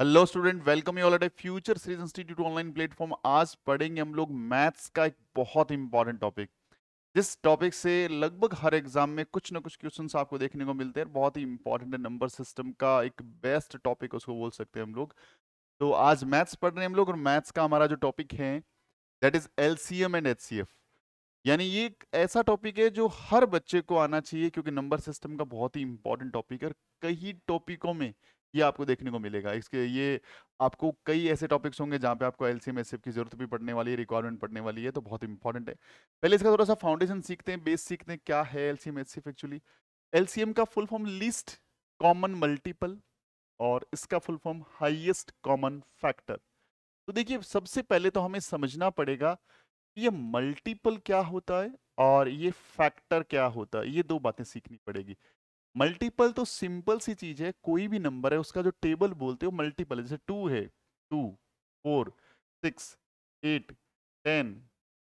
Hello student welcome you all at a future series institute online platform आज पढ़ेंगे हम लोग मैथ्स का एक बहुत इंपॉर्टेंट टॉपिक जिस टॉपिक से लगभग हर एग्जाम में कुछ ना कुछ क्वेश्चंस आपको देखने को मिलते हैं बहुत ही इंपॉर्टेंट है नंबर सिस्टम का एक बेस्ट टॉपिक उसको बोल सकते हैं हम लोग तो आज मैथ्स पढ़ रहे हैं हम लोग और मैथ्स का हमारा जो टॉपिक है that is L and H यानी ये एक ऐसा टॉपिक है जो हर बच्चे को आना चाहिए क्योंकि नंबर सिस्टम का बहुत ही इंपॉर्टेंट टॉपिक है कई टॉपिकों में ये आपको देखने को मिलेगा इसके ये आपको कई ऐसे टॉपिक्स होंगे जहाँ पे आपको एल सी की जरूरत भी पड़ने वाली है रिक्वायरमेंट पड़ने वाली है तो बहुत इंपॉर्टेंट है पहले इसका थोड़ा सा फाउंडेशन सीखते हैं बेस सीखते हैं क्या है एल सी एक्चुअली एल का full form least common multiple और इसका full form highest common factor तो देखिए सबसे पहले तो हमें समझना पड़ेगा ये मल्टीपल क्या होता है और ये फैक्टर क्या होता है ये दो बातें सीखनी पड़ेगी मल्टीपल तो सिंपल सी चीज है कोई भी नंबर है उसका जो टेबल बोलते हो मल्टीपल है जैसे टू है two four six eight ten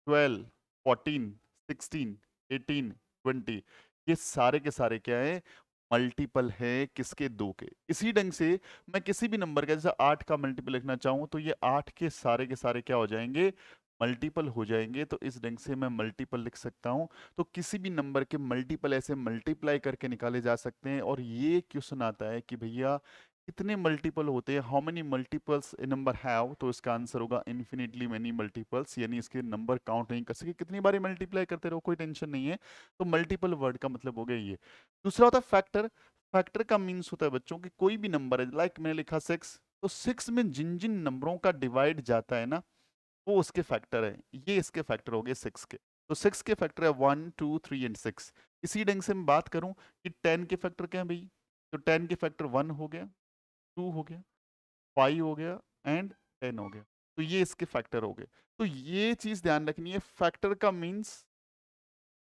twelve fourteen sixteen eighteen twenty ये सारे के सारे क्या है मल्टीपल है किसके दो के इसी ढंग से मैं किसी भी नंबर का जैसे आठ का मल्टीपल लिखना चाहूँ तो ये आठ के सारे के सारे क्या हो जाएंगे मल्टीपल हो जाएंगे तो इस ढंग से मैं मल्टीपल लिख सकता हूँ तो किसी भी नंबर के मल्टीपल ऐसे मल्टीप्लाई करके निकाले जा सकते हैं और ये क्वेश्चन आता है कि भैया कितने मल्टीपल होते हैं how many multiples a number have तो इसका आंसर होगा इन्फिनिटली मेनी मल्टीपल्स यानी इसके नंबर काउंट नहीं कर सके कितनी बार मल्टीप्लाई करते रहो कोई टेंशन नहीं है तो मल्टीपल वर्ड का मतलब हो गया ये दूसरा होता है फैक्टर फैक्टर का मीन्स होता है बच्चों की कोई भी नंबर है लाइक like मैंने लिखा सिक्स तो सिक्स में जिन जिन नंबरों का डिवाइड जाता है ना वो उसके फैक्टर है ये इसके फैक्टर हो गए सिक्स के तो सिक्स के फैक्टर है one two three and six इसी ढंग से मैं बात करूं कि टेन के फैक्टर क्या है भाई तो टेन के फैक्टर वन हो गया टू हो गया फाइव हो गया एंड टेन हो गया तो ये इसके फैक्टर हो गए तो ये चीज़ ध्यान रखनी है फैक्टर का मीन्स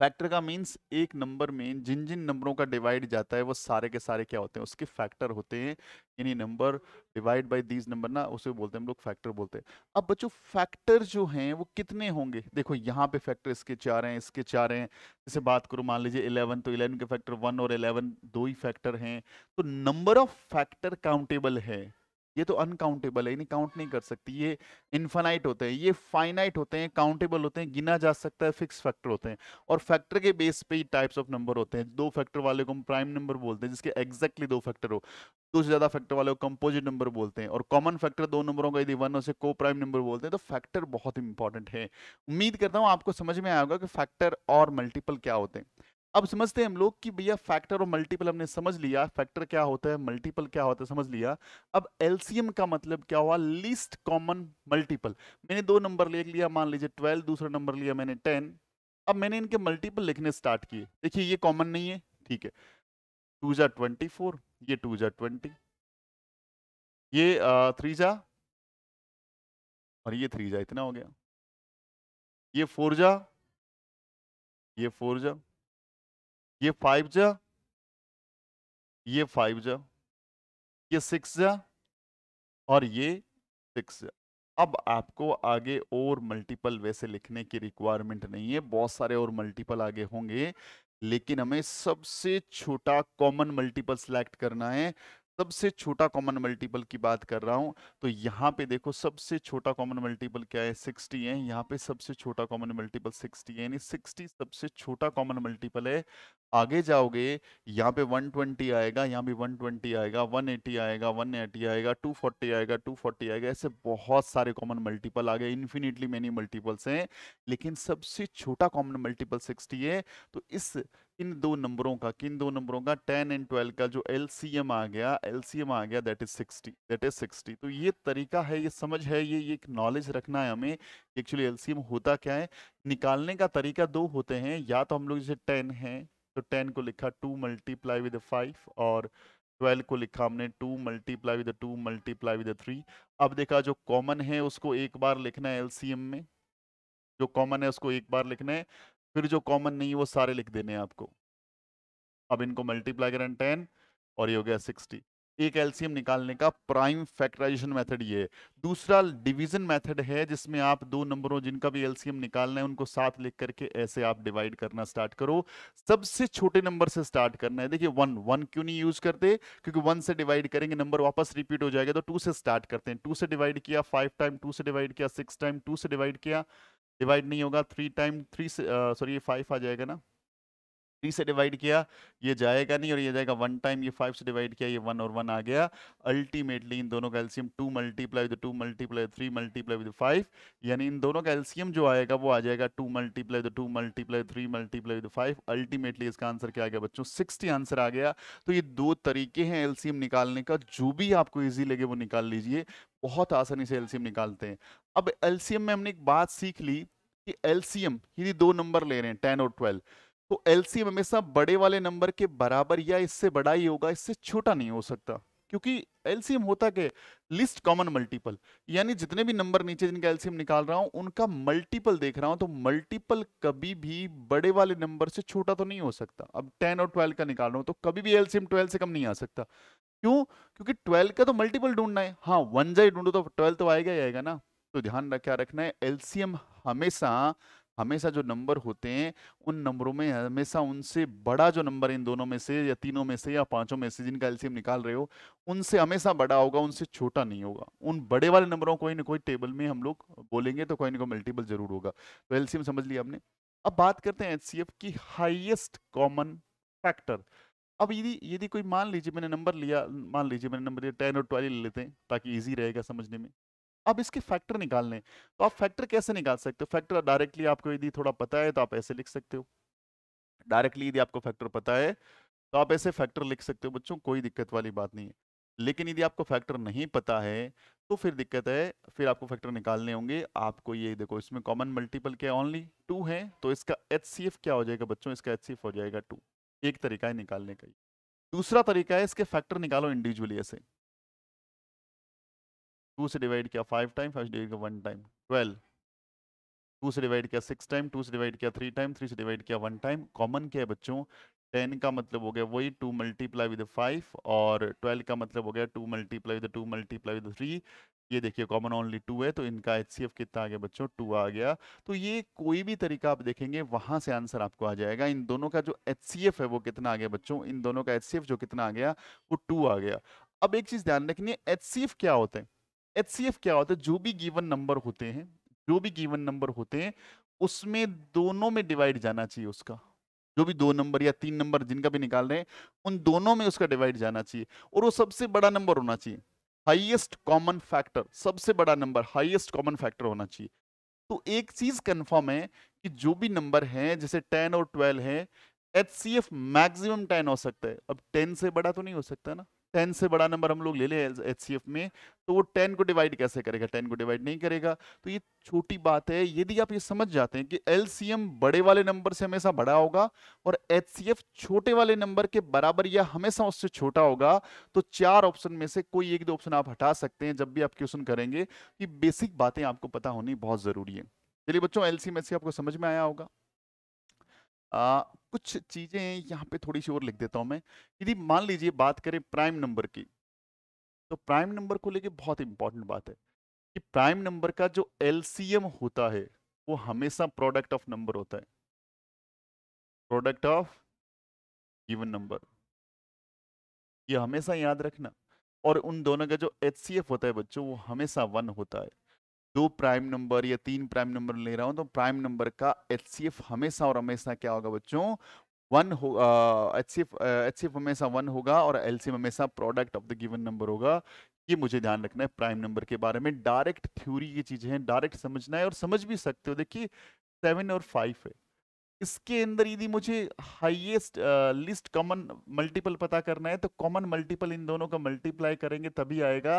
फैक्टर का मीन्स एक नंबर में जिन जिन नंबरों का डिवाइड जाता है वो सारे के सारे क्या होते हैं उसके फैक्टर होते हैं यानी number divide by these number ना उसे बोलते हैं हम लोग फैक्टर बोलते हैं अब बच्चों फैक्टर जो हैं वो कितने होंगे देखो यहाँ पे फैक्टर इसके चार हैं इसके चार हैं जैसे बात करूँ मान लीजिए इलेवन तो इलेवन के फैक्टर वन और इलेवन दो ही फैक्टर हैं तो नंबर ऑफ फैक्टर काउंटेबल है ये तो अनकाउंटेबल है इन्हें काउंट नहीं कर सकती ये इनफाइनाइट होते हैं ये फाइनाइट होते हैं काउंटेबल होते हैं गिना जा सकता है फिक्स फैक्टर होते हैं और फैक्टर के बेस पे ही टाइप्स ऑफ नंबर होते हैं दो फैक्टर वाले को हम प्राइम नंबर बोलते हैं जिसके एग्जैक्टली दो फैक्टर हो दो से ज़्यादा फैक्टर वाले को कंपोजिट नंबर बोलते हैं और कॉमन फैक्टर दो नंबरों का यदि वन उसे को प्राइम नंबर बोलते हैं तो फैक्टर बहुत इंपॉर्टेंट है उम्मीद करता हूँ आपको समझ में आएगा कि फैक्टर और मल्टीपल क्या होते हैं अब समझते हैं हम लोग कि भैया फैक्टर और मल्टीपल हमने समझ लिया फैक्टर क्या होता है मल्टीपल क्या होता है समझ लिया अब एलसीएम का मतलब क्या हुआ लीस्ट कॉमन मल्टीपल मैंने दो नंबर लिख लिया मान लीजिए ट्वेल्व दूसरा नंबर लिया मैंने टेन अब मैंने इनके मल्टीपल लिखने स्टार्ट किए देखिए ये कॉमन नहीं है ठीक है टू जा ट्वेंटी फोर ये टू जा ट्वेंटी ये थ्री जा और ये थ्री जा इतना हो गया ये फोर जा ये फोर जा ये फाइव जा ये फाइव जा ये सिक्स जा और ये सिक्स जा अब आपको आगे और मल्टीपल वैसे लिखने की रिक्वायरमेंट नहीं है बहुत सारे और मल्टीपल आगे होंगे लेकिन हमें सबसे छोटा कॉमन मल्टीपल सेलेक्ट करना है सबसे छोटा कॉमन मल्टीपल की बात कर रहा हूं तो यहां पे देखो सबसे छोटा कॉमन मल्टीपल क्या है 60 है यहाँ पे सबसे छोटा कॉमन मल्टीपल 60 है यानी 60 सबसे छोटा कॉमन मल्टीपल है आगे जाओगे यहाँ पे 120 आएगा यहाँ भी 120 आएगा 180 आएगा 180 आएगा 240 आएगा 240 आएगा ऐसे बहुत सारे कॉमन मल्टीपल आ गए इन्फिनिटली मेनी मल्टीपल्स हैं लेकिन सबसे छोटा कॉमन मल्टीपल 60 है तो इस इन दो नंबरों का किन दो नंबरों का 10 एंड 12 का जो एल आ गया एल आ गया दैट इज 60 दैट इज 60 तो ये तरीका है ये समझ है ये ये एक नॉलेज रखना है हमें एक्चुअली एल होता क्या है निकालने का तरीका दो होते हैं या तो हम लोग जैसे टेन है तो टेन को लिखा टू मल्टीप्लाई विद फाइव और ट्वेल्व को लिखा हमने two multiply with two multiply with three अब देखा जो कॉमन है उसको एक बार लिखना है एल में जो कॉमन है उसको एक बार लिखना है फिर जो कॉमन नहीं है वो सारे लिख देने हैं आपको अब इनको मल्टीप्लाई करें टेन और ये हो गया सिक्सटी एक एलसीएम निकालने का प्राइम फैक्टराइजेशन मेथड ये दूसरा डिवीजन मेथड है जिसमें आप दो नंबरों जिनका भी एलसीएम निकालना है उनको साथ लिख करके ऐसे आप डिवाइड करना स्टार्ट करो सबसे छोटे नंबर से स्टार्ट करना है देखिए वन वन क्यों नहीं यूज करते क्योंकि वन से डिवाइड करेंगे नंबर वापस रिपीट हो जाएगा तो टू से स्टार्ट करते हैं टू से डिवाइड किया फाइव टाइम टू से डिवाइड किया सिक्स टाइम टू से डिवाइड किया डिवाइड नहीं होगा थ्री टाइम थ्री से सॉरी फाइव आ जाएगा ना थ्री से डिवाइड किया ये जाएगा नहीं और ये जाएगा वन टाइम ये फाइव से डिवाइड किया ये वन और वन आ गया अल्टीमेटली इन दोनों का LCM two multiply with two multiply three multiply with five यानी इन दोनों का एल्सियम जो आएगा वो आ जाएगा two multiply two multiply three multiply with five ultimately इसका आंसर क्या आ गया बच्चों सिक्सटी आंसर आ गया तो ये दो तरीके हैं एल्सियम निकालने का जो भी आपको ईजी लगे वो निकाल लीजिए बहुत आसानी से एल्सियम निकालते हैं अब एल्सियम में हमने एक बात सीख ली कि एल्सियम यदि दो नंबर ले रहे हैं टेन और ट्वेल्व तो एलसीएम हमेशा बड़े वाले नंबर के बराबर या इससे बड़ा ही होगा इससे छोटा नहीं हो सकता क्योंकि एलसीएम होता क्या लिस्ट कॉमन मल्टीपल यानी जितने भी नंबर नीचे जिनका एलसीएम निकाल रहा हूं उनका मल्टीपल देख रहा हूं तो मल्टीपल कभी भी बड़े वाले नंबर से छोटा तो नहीं हो सकता अब टेन और ट्वेल्व का निकाल रहा हूं तो कभी भी एलसीएम ट्वेल्व से कम नहीं आ सकता क्यों क्योंकि ट्वेल्व का तो मल्टीपल ढूंढना है हाँ वन जाए ढूंढो तो ट्वेल्व तो आएगा ही आएगा ना तो ध्यान क्या रखना है एलसीएम हमेशा हमेशा जो नंबर होते हैं उन नंबरों में हमेशा उनसे बड़ा जो नंबर इन दोनों में से या तीनों में से या पांचों में से जिनका एलसीएम निकाल रहे हो उनसे हमेशा बड़ा होगा उनसे छोटा नहीं होगा उन बड़े वाले नंबरों कोई ना कोई टेबल में हम लोग बोलेंगे तो कोई ना कोई मल्टीपल जरूर होगा तो एल्सियम समझ लिया आपने अब बात करते हैं एच की हाइएस्ट कॉमन फैक्टर अब यदि यदि कोई मान लीजिए मैंने नंबर लिया मान लीजिए मैंने नंबर लिया टेन और ट्वेल्व ले लेते हैं ताकि ईजी रहेगा समझने में अब इसके फैक्टर निकालने तो आप फैक्टर कैसे निकाल सकते हो फैक्टर डायरेक्टली आपको यदि थोड़ा पता है तो आप ऐसे लिख सकते हो डायरेक्टली यदि आपको फैक्टर पता है तो आप ऐसे फैक्टर लिख सकते हो बच्चों कोई दिक्कत वाली बात नहीं है लेकिन यदि आपको फैक्टर नहीं पता है तो फिर दिक्कत है फिर आपको फैक्टर निकालने होंगे आपको ये देखो इसमें कॉमन मल्टीपल क्या ओनली टू है तो इसका एच क्या हो जाएगा बच्चों इसका एच हो जाएगा टू एक तरीका है निकालने का दूसरा तरीका है इसके फैक्टर निकालो इंडिविजुअली ऐसे टू से डिवाइड किया फाइव टाइम फाइव से डिवाइड किया वन टाइम ट्वेल्व टू से डिवाइड किया सिक्स टाइम टू से डिवाइड किया थ्री टाइम थ्री से डिवाइड किया वन टाइम कॉमन क्या है बच्चों टेन का मतलब हो गया वही टू मल्टीप्लाई विद फाइव और ट्वेल्व का मतलब हो गया two multiply with two multiply with three ये देखिए कॉमन ओनली टू है तो इनका एच कितना आ गया बच्चों टू आ गया तो ये कोई भी तरीका आप देखेंगे वहां से आंसर आपको आ जाएगा इन दोनों का जो एच है वो कितना आ गया बच्चों इन दोनों का एच जो कितना आ गया वो टू आ गया अब एक चीज ध्यान रखनी है एच क्या होते हैं एच सी एफ क्या होता है जो भी गिवन नंबर होते हैं जो भी गिवन नंबर होते हैं उसमें दोनों में डिवाइड जाना चाहिए उसका जो भी दो नंबर या तीन नंबर जिनका भी निकाल रहे हैं उन दोनों में उसका डिवाइड जाना चाहिए और वो सबसे बड़ा नंबर होना चाहिए हाईएस्ट कॉमन फैक्टर सबसे बड़ा नंबर हाईएस्ट कॉमन फैक्टर होना चाहिए तो एक चीज कन्फर्म है कि जो भी नंबर है जैसे टेन और ट्वेल्व है H C F maximum ten हो सकता है अब टेन से बड़ा तो नहीं हो सकता ना टेन से बड़ा नंबर हम लोग ले ले एच में तो वो टेन को डिवाइड कैसे करेगा टेन को डिवाइड नहीं करेगा तो ये छोटी बात है यदि आप ये समझ जाते हैं कि एल बड़े वाले नंबर से हमेशा बड़ा होगा और एच छोटे वाले नंबर के बराबर या हमेशा उससे छोटा होगा तो चार ऑप्शन में से कोई एक दो ऑप्शन आप हटा सकते हैं जब भी आप क्वेश्चन करेंगे ये बेसिक बातें आपको पता होनी बहुत ज़रूरी है चलिए बच्चों एल सी आपको समझ में आया होगा कुछ चीजें यहाँ पे थोड़ी सी और लिख देता हूं मैं यदि मान लीजिए बात करें प्राइम नंबर की तो प्राइम नंबर को लेके बहुत इंपॉर्टेंट बात है कि प्राइम नंबर का जो एलसीएम होता है वो हमेशा प्रोडक्ट ऑफ नंबर होता है प्रोडक्ट ऑफ गिवन नंबर ये हमेशा याद रखना और उन दोनों का जो एच होता है बच्चों वो हमेशा वन होता है दो प्राइम नंबर या तीन प्राइम नंबर ले रहा हूं तो प्राइम नंबर का एच हमेशा और हमेशा क्या होगा बच्चों वन हो एच सी हमेशा वन होगा और एल हमेशा product of the given number होगा ये मुझे ध्यान रखना है प्राइम नंबर के बारे में डायरेक्ट थ्योरी की चीजें हैं डायरेक्ट समझना है और समझ भी सकते हो देखिए सेवन और फाइव है इसके अंदर यदि मुझे हाईएस्ट लिस्ट कॉमन मल्टीपल पता करना है तो कॉमन मल्टीपल इन दोनों का मल्टीप्लाई करेंगे तभी आएगा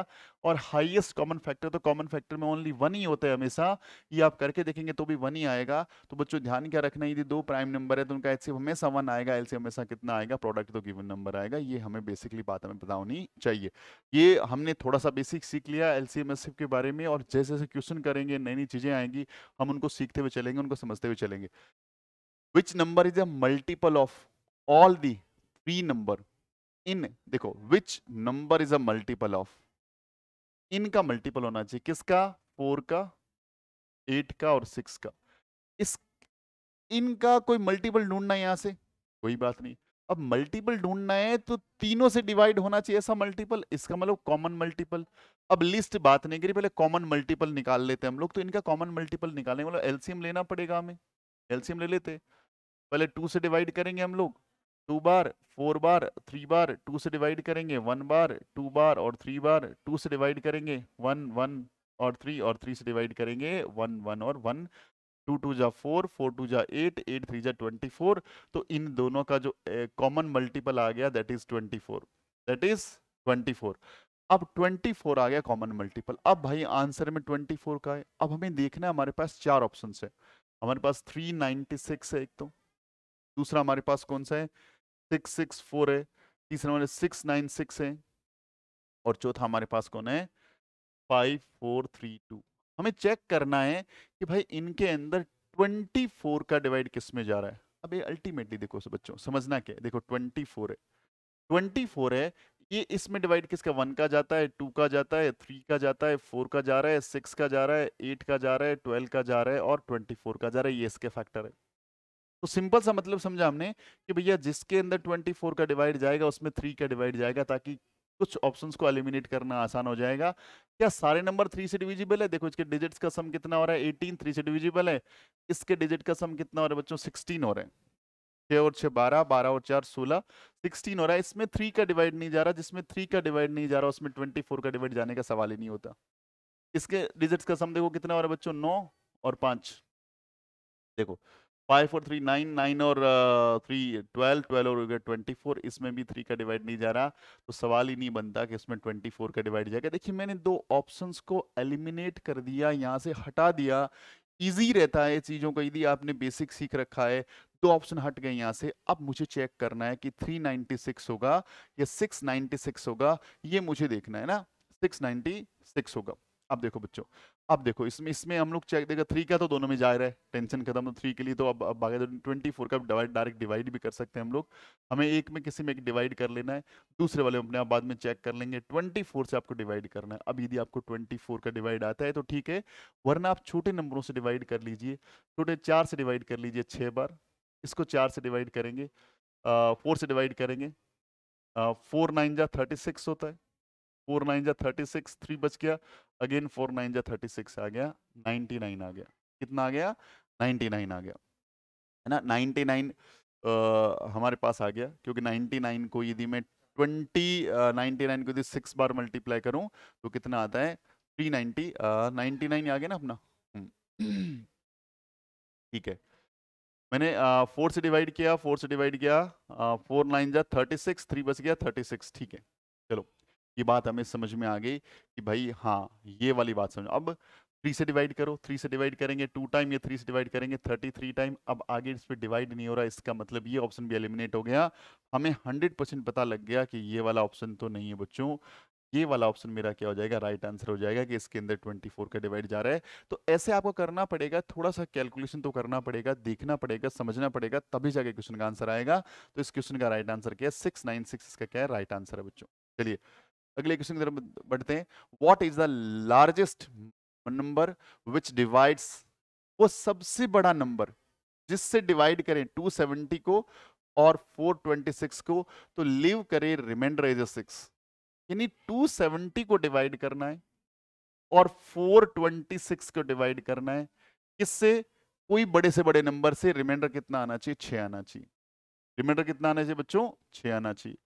और हाईएस्ट कॉमन फैक्टर तो कॉमन फैक्टर में ओनली वन ही होता है हमेशा ये आप करके देखेंगे तो भी वन ही आएगा तो बच्चों ध्यान क्या रखना यदि दो प्राइम नंबर है तो उनका एच हमेशा वन आएगा एल हमेशा कितना आएगा प्रोडक्ट तो गिवन नंबर आएगा ये हमें बेसिकली बात हमें पता होनी चाहिए ये हमने थोड़ा सा बेसिक सीख लिया एल के बारे में और जैसे जैसे क्वेश्चन करेंगे नई नई चीज़ें आएंगी हम उनको सीखते हुए चलेंगे उनको समझते हुए चलेंगे which number is a multiple of all the three number इन देखो which number is a multiple of इनका मल्टीपल होना चाहिए किसका फोर का एट का और सिक्स का इस इनका कोई मल्टीपल ढूंढना है यहां से कोई बात नहीं अब मल्टीपल ढूंढना है तो तीनों से डिवाइड होना चाहिए ऐसा मल्टीपल इसका मतलब कॉमन मल्टीपल अब लिस्ट बात नहीं करी पहले कॉमन मल्टीपल निकाल लेते हैं हम लोग तो इनका कॉमन मल्टीपल निकालने मतलब एलसीएम लेना पड़ेगा हमें एलसीएम ले लेते हैं पहले टू से डिवाइड करेंगे हम लोग टू बार फोर बार थ्री बार टू से डिवाइड करेंगे वन बार टू बार और थ्री बार टू से डिवाइड करेंगे वन वन और थ्री और थ्री से डिवाइड करेंगे वन वन और वन टू टू जा फोर फोर टू जा एट एट थ्री जा ट्वेंटी फोर तो इन दोनों का जो कॉमन मल्टीपल आ गया that is twenty four that is twenty four अब ट्वेंटी फोर आ गया कॉमन मल्टीपल अब भाई आंसर में ट्वेंटी फोर का है अब हमें देखना है हमारे पास चार ऑप्शन है हमारे पास थ्री नाइनटी सिक्स है एक तो दूसरा हमारे पास कौन सा है सिक्स सिक्स फोर है तीसरा हमारे सिक्स नाइन सिक्स है और चौथा हमारे पास कौन है फाइव फोर थ्री टू हमें चेक करना है कि भाई इनके अंदर ट्वेंटी फोर का डिवाइड किस में जा रहा है अब ये अल्टीमेटली देखो बच्चों समझना क्या है देखो ट्वेंटी फोर है ट्वेंटी फोर है ये इसमें डिवाइड किसका वन का जाता है टू का जाता है थ्री का जाता है फोर का जा रहा है सिक्स का जा रहा है एट का जा रहा है ट्वेल्व का जा रहा है और ट्वेंटी फोर का जा रहा है ये इसके फैक्टर है तो सिंपल सा मतलब समझा हमने कि भैया जिसके अंदर 24 का डिवाइड जाएगा उसमें थ्री का डिवाइड जाएगा ताकि कुछ ऑप्शंस को एलिमिनेट करना आसान हो जाएगा क्या सारे नंबर थ्री से डिविजिबल है देखो इसके डिजिट्स का सम कितना हो रहा है एटीन थ्री से डिविजिबल है इसके डिजिट का सम कितना हो रहा है बच्चों सिक्सटीन हो रहे हैं छः और छः बारह बारह और चार सोलह सिक्सटीन हो रहा है इसमें थ्री का डिवाइड नहीं जा रहा जिसमें थ्री का डिवाइड नहीं जा रहा उसमें ट्वेंटी फोर का डिवाइड जाने का सवाल ही नहीं होता इसके डिजिट्स का सम देखो कितना हो रहा है बच्चों नौ और पाँच देखो फाइव और थ्री नाइन नाइन और थ्री ट्वेल्व ट्वेल्व और ट्वेंटी फोर इसमें भी थ्री का डिवाइड नहीं जा रहा तो सवाल ही नहीं बनता कि इसमें ट्वेंटी फोर का डिवाइड जाएगा देखिए मैंने दो ऑप्शंस को एलिमिनेट कर दिया यहाँ से हटा दिया ईजी रहता है चीज़ों को यदि आपने बेसिक सीख रखा है दो ऑप्शन हट गए यहाँ से अब मुझे चेक करना है कि 396 होगा या सिक्स होगा ये मुझे देखना है ना सिक्स होगा अब देखो बच्चों अब देखो इसमें इसमें हम लोग चेक देगा थ्री का तो दोनों में जा रहा है टेंशन खत्म थ्री के लिए तो अब अब बाकी ट्वेंटी फोर का डिवाइड डायरेक्ट डिवाइड भी कर सकते हैं हम लोग हमें एक में किसी में एक डिवाइड कर लेना है दूसरे वाले अपने आप बाद में चेक कर लेंगे ट्वेंटी फोर से आपको डिवाइड करना है अब यदि आपको ट्वेंटी फोर का डिवाइड आता है तो ठीक है वरना आप छोटे नंबरों से डिवाइड कर लीजिए छोटे चार से डिवाइड कर लीजिए छः बार इसको चार से डिवाइड करेंगे फोर से डिवाइड करेंगे फोर नाइन जा थर्टी सिक्स होता है फोर नाइन जा थर्टी सिक्स थ्री बच गया अगेन फोर नाइन जा थर्टी सिक्स आ गया नाइन्टी नाइन आ गया कितना आ गया नाइन्टी नाइन आ गया है ना नाइन्टी नाइन हमारे पास आ गया क्योंकि नाइन्टी नाइन को यदि मैं ट्वेंटी नाइन्टी नाइन को यदि सिक्स बार मल्टीप्लाई करूँ तो कितना आता है थ्री नाइन्टी नाइन्टी नाइन आ गया ना अपना हम्म। ठीक है मैंने फोर से डिवाइड किया फोर से डिवाइड किया फोर नाइन जा थर्टी सिक्स थ्री बच गया थर्टी सिक्स ठीक है चलो ये बात हमें समझ में आ गई कि भाई हाँ ये वाली बात समझ अब थ्री से डिवाइड करो थ्री से डिवाइड करेंगे टू टाइम या थ्री से डिवाइड करेंगे थर्टी थ्री टाइम अब आगे इस पर डिवाइड नहीं हो रहा इसका मतलब ये ऑप्शन भी एलिमिनेट हो गया हमें हंड्रेड परसेंट पता लग गया कि ये वाला ऑप्शन तो नहीं है बच्चों ये वाला ऑप्शन मेरा क्या हो जाएगा राइट right आंसर हो जाएगा कि इसके अंदर फोर का डिवाइड जा रहा है तो ऐसे आपको करना पड़ेगा थोड़ा सा कैलकुलेशन तो करना पड़ेगा देखना पड़ेगा समझना पड़ेगा तभी जाके क्वेश्चन का आंसर आएगा तो इस क्वेश्चन का राइट आंसर क्या है सिक्स नाइन सिक्स इसका क्या है राइट आंसर है बच्चों चलिए अगले क्वेश्चन की तरफ बढ़ते हैं what is the largest number which divides वो सबसे बड़ा नंबर जिससे डिवाइड करें 270 को और 426 को तो लीव करें रिमाइंडर एज सिक्स यानी 270 को डिवाइड करना है और 426 को डिवाइड करना है किससे कोई बड़े से बड़े नंबर से रिमाइंडर कितना आना चाहिए छ आना चाहिए रिमाइंडर कितना आना चाहिए बच्चों छ आना चाहिए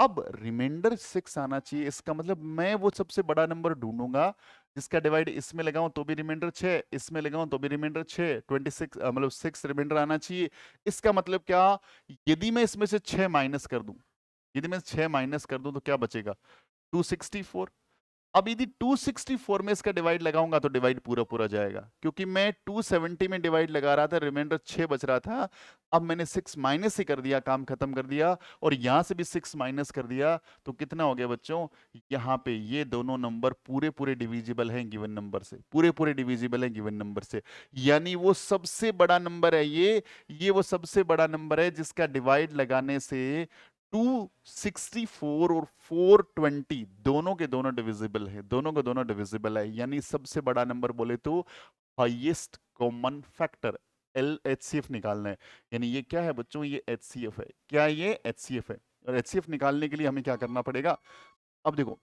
अब रिमाइंडर सिक्स आना चाहिए इसका मतलब मैं वो सबसे बड़ा नंबर ढूंढूंगा जिसका डिवाइड इसमें लगाऊं तो भी रिमाइंडर छह इसमें लगाऊं तो भी रिमाइंडर छह ट्वेंटी सिक्स मतलब सिक्स रिमाइंडर आना चाहिए इसका मतलब क्या यदि मैं इसमें से छह माइनस कर दूं यदि मैं छह माइनस कर दूं तो क्या बचेगा टू सिक्सटी फोर अब यदि 264 में इसका डिवाइड लगाऊंगा तो डिवाइड पूरा पूरा जाएगा क्योंकि मैं 270 में डिवाइड लगा रहा था रिमाइंडर 6 बच रहा था अब मैंने 6 माइनस ही कर दिया काम खत्म कर दिया और यहां से भी 6 माइनस कर दिया तो कितना हो गया बच्चों यहां पे ये दोनों नंबर पूरे पूरे डिविजिबल हैं गिवन नंबर से पूरे पूरे डिविजिबल हैं गिवन नंबर से यानी वो सबसे बड़ा नंबर है ये ये वो सबसे बड़ा नंबर है जिसका डिवाइड लगाने से 264 और 420 दोनों के दोनों डिविजिबल है दोनों के दोनों डिविजिबल है यानी सबसे बड़ा नंबर बोले तो highest common factor L H C F निकालना है यानी ये क्या है बच्चों ये एच सी एफ है क्या ये एच सी एफ है और एच सी एफ निकालने के लिए हमें क्या करना पड़ेगा अब देखो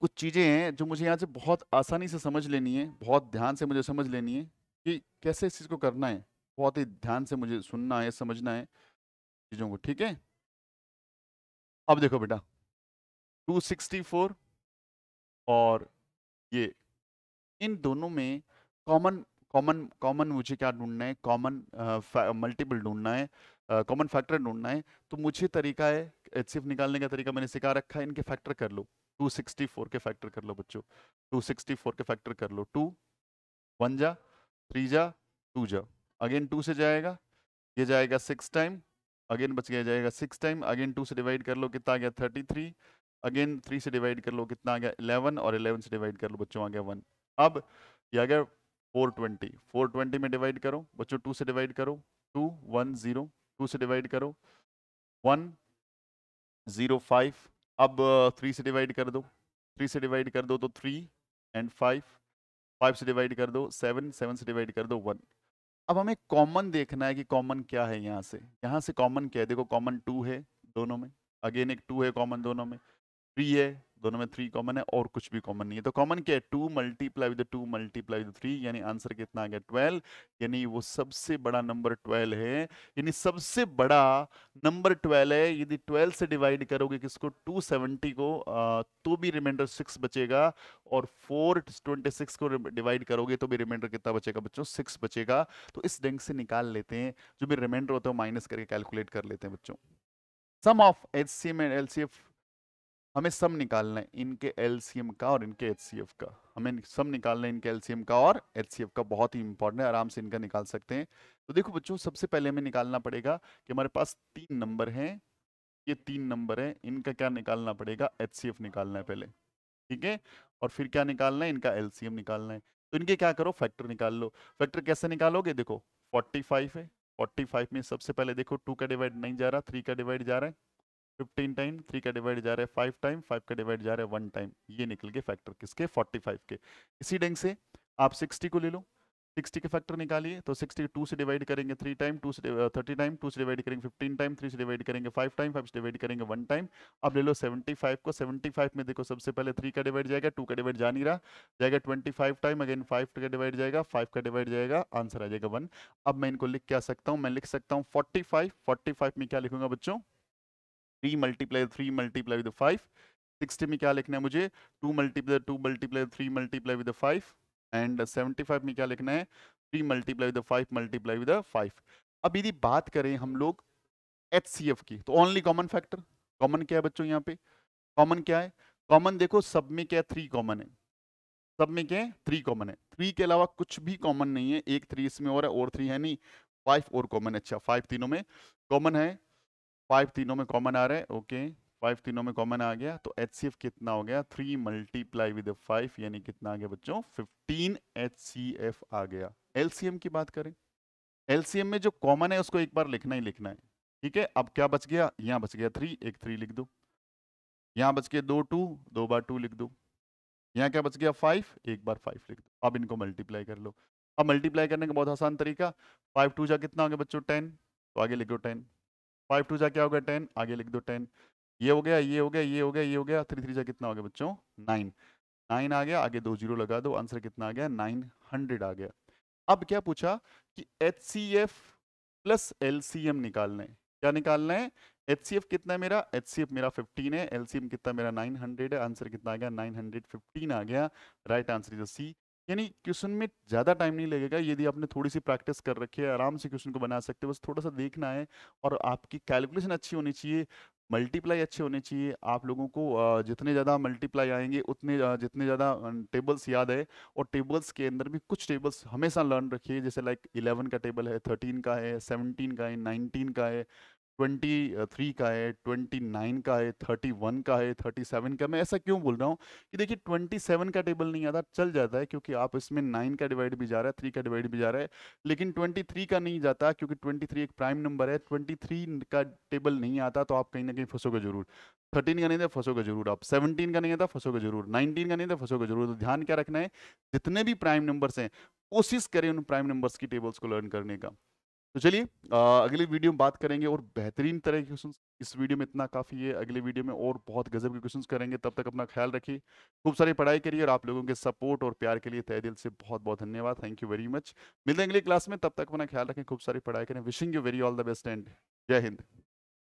कुछ चीज़ें हैं जो मुझे यहाँ से बहुत आसानी से समझ लेनी है बहुत ध्यान से मुझे समझ लेनी है कि कैसे इस चीज़ को करना है बहुत ही ध्यान से मुझे सुनना है समझना है चीज़ों को ठीक है अब देखो बेटा 264 और ये इन दोनों में कॉमन कॉमन कॉमन मुझे क्या ढूंढना है कॉमन मल्टीपल ढूंढना है कॉमन फैक्टर ढूंढना है तो मुझे तरीका है एच निकालने का तरीका मैंने सिखा रखा है इनके फैक्टर कर लो 264 के फैक्टर कर लो बच्चों 264 के फैक्टर कर लो टू वन जा थ्री जा टू जा अगेन टू से जाएगा ये जाएगा सिक्स टाइम अगेन बच गया जाएगा सिक्स टाइम अगेन टू से डिवाइड कर लो कितना आ गया थर्टी थ्री अगेन थ्री से डिवाइड कर लो कितना आ गया इलेवन और इलेवन से डिवाइड कर लो बच्चों आ गया वन अब यह आ गया फोर ट्वेंटी फोर ट्वेंटी में डिवाइड करो बच्चों टू से डिवाइड करो टू वन ज़ीरो टू से डिवाइड करो वन ज़ीरो फाइव अब थ्री से डिवाइड कर दो थ्री से डिवाइड कर दो तो थ्री एंड फाइव फाइव से डिवाइड कर दो सेवन सेवन से डिवाइड कर दो वन अब हमें कॉमन देखना है कि कॉमन क्या है यहाँ से यहाँ से कॉमन क्या है देखो कॉमन टू है दोनों में अगेन एक टू है कॉमन दोनों में थ्री है दोनों में थ्री कॉमन है और कुछ भी कॉमन नहीं है तो कॉमन क्या है two multiply with two multiply with three यानी आंसर कितना आ गया ट्वेल्व यानी वो सबसे बड़ा नंबर ट्वेल्व है यानी सबसे बड़ा नंबर ट्वेल्व है यदि ट्वेल्व से डिवाइड करोगे किसको टू सेवेंटी को तो भी रिमाइंडर सिक्स बचेगा और फोर ट्वेंटी सिक्स को डिवाइड करोगे तो भी रिमाइंडर कितना बचेगा बच्चों सिक्स बचेगा तो इस ढंग से निकाल लेते हैं जो भी रिमाइंडर होता है माइनस करके कैलकुलेट कर लेते हैं बच्चों sum of H C M and L C F हमें सम निकालना है इनके एलसीएम का और इनके एचसीएफ का हमें सम निकालना है इनके एलसीएम का और एचसीएफ का बहुत ही इंपॉर्टेंट है आराम से इनका निकाल सकते हैं तो देखो बच्चों सबसे पहले हमें निकालना पड़ेगा कि हमारे पास तीन नंबर हैं ये तीन नंबर हैं इनका क्या निकालना पड़ेगा एच निकालना है पहले ठीक है और फिर क्या निकालना है इनका एल निकालना है तो इनके क्या करो फैक्टर निकाल लो फैक्टर कैसे निकालोगे देखो फोर्टी है 45 में सबसे पहले देखो टू का डिवाइड नहीं जा रहा थ्री का डिवाइड जा रहा है 15 टाइम 3 का डिवाइड जा रहा है 5 टाइम 5 का डिवाइड जा रहा है 1 टाइम ये निकल के फैक्टर किसके 45 के इसी ढंग से आप 60 को ले लो 60 के फैक्टर निकालिए तो सिक्सटी 2 से डिवाइड करेंगे 3 टाइम 2 से 30 टाइम 2 से डिवाइड करेंगे 15 टाइम 3 से डिवाइड करेंगे 5 टाइम 5 से डिवाइड करेंगे 1 टाइम अब ले लो 75 को 75 में देखो सबसे पहले 3 का डिवाइड जाएगा 2 का डिवाइड जा नहीं रहा जाएगा 25 टाइम अगेन 5 का डिवाइड जाएगा 5 का डिवाइड जाएगा आंसर आ जाएगा 1 अब मैं इनको लिख क्या सकता हूं मैं लिख सकता हूं 45 45 में क्या लिखूंगा बच्चों three multiply three multiply with five sixty में क्या लिखना है मुझे two multiply two multiply three multiply with five and seventy five में क्या लिखना है three multiply with five multiply with five अब यदि बात करें हम लोग एच सी एफ की तो ओनली कॉमन फैक्टर कॉमन क्या है बच्चों यहाँ पे कॉमन क्या है कॉमन देखो सब में क्या है थ्री कॉमन है सब में क्या है थ्री कॉमन है थ्री के अलावा कुछ भी कॉमन नहीं है एक थ्री इसमें और है और थ्री है नहीं फाइव और कॉमन अच्छा फाइव तीनों में कॉमन है फाइव तीनों में कॉमन आ रहे हैं ओके फाइव तीनों में कॉमन आ गया तो एच कितना हो गया थ्री मल्टीप्लाई विद फाइव यानी कितना आ गया बच्चों फिफ्टीन एच आ गया एलसीएम की बात करें एलसीएम में जो कॉमन है उसको एक बार लिखना ही लिखना है ठीक है अब क्या बच गया यहाँ बच गया थ्री एक थ्री लिख दो यहाँ बच गया दो टू दो बार टू लिख दो यहाँ क्या बच गया फाइव एक बार फाइव लिख दो अब इनको मल्टीप्लाई कर लो अब मल्टीप्लाई करने का बहुत आसान तरीका फाइव टू जा कितना हो गया बच्चों टेन तो आगे लिख दो टेन फाइव टू जा क्या हो गया टेन आगे लिख दो टेन ये हो गया ये हो गया ये हो गया ये हो गया थ्री थ्री जा कितना हो गया बच्चों नाइन नाइन आ गया आगे दो जीरो लगा दो आंसर कितना आ गया नाइन हंड्रेड आ गया अब क्या पूछा कि H C F plus L C M निकालना है क्या निकालना है एच सी एफ कितना है मेरा एच सी एफ मेरा फिफ्टीन है एल सी एम कितना मेरा नाइन हंड्रेड है आंसर कितना आ गया नाइन हंड्रेड फिफ्टीन आ गया राइट आंसर इज सी यानी क्वेश्चन में ज़्यादा टाइम नहीं लगेगा यदि आपने थोड़ी सी प्रैक्टिस कर रखी है आराम से क्वेश्चन को बना सकते हो बस थोड़ा सा देखना है और आपकी कैलकुलेशन अच्छी होनी चाहिए मल्टीप्लाई अच्छे होने चाहिए आप लोगों को जितने ज़्यादा मल्टीप्लाई आएंगे उतने जितने ज़्यादा टेबल्स याद है और टेबल्स के अंदर भी कुछ टेबल्स हमेशा लर्न रखिए जैसे लाइक इलेवन का टेबल है थर्टीन का है सेवनटीन का है नाइनटीन का है 23 का है 29 का है 31 का है 37 का मैं ऐसा क्यों बोल रहा हूँ कि देखिए 27 का टेबल नहीं आता चल जाता है क्योंकि आप इसमें 9 का डिवाइड भी जा रहा है 3 का डिवाइड भी जा रहा है लेकिन 23 का नहीं जाता क्योंकि 23 एक प्राइम नंबर है 23 का टेबल नहीं आता तो आप कहीं ना कहीं फंसोगे जरूर थर्टीन का नहीं था फंसोगे जरूर आप सेवनटीन का नहीं था फंसोगे जरूर नाइनटीन का नहीं था फंसोगे जरूर तो ध्यान क्या रखना है जितने भी प्राइम नंबर्स हैं कोशिश करें उन प्राइम नंबर्स की टेबल्स को लर्न करने का तो चलिए अगले वीडियो में बात करेंगे और बेहतरीन तरह के क्वेश्चन इस वीडियो में इतना काफ़ी है अगले वीडियो में और बहुत गजब के क्वेश्चन करेंगे तब तक अपना ख्याल रखिए खूब सारी पढ़ाई करिए और आप लोगों के सपोर्ट और प्यार के लिए तय दिल से बहुत बहुत धन्यवाद थैंक यू वेरी मच मिलते हैं अगले क्लास में तब तक अपना ख्याल रखें खूब सारी पढ़ाई करें wishing you very all the best and Jai Hind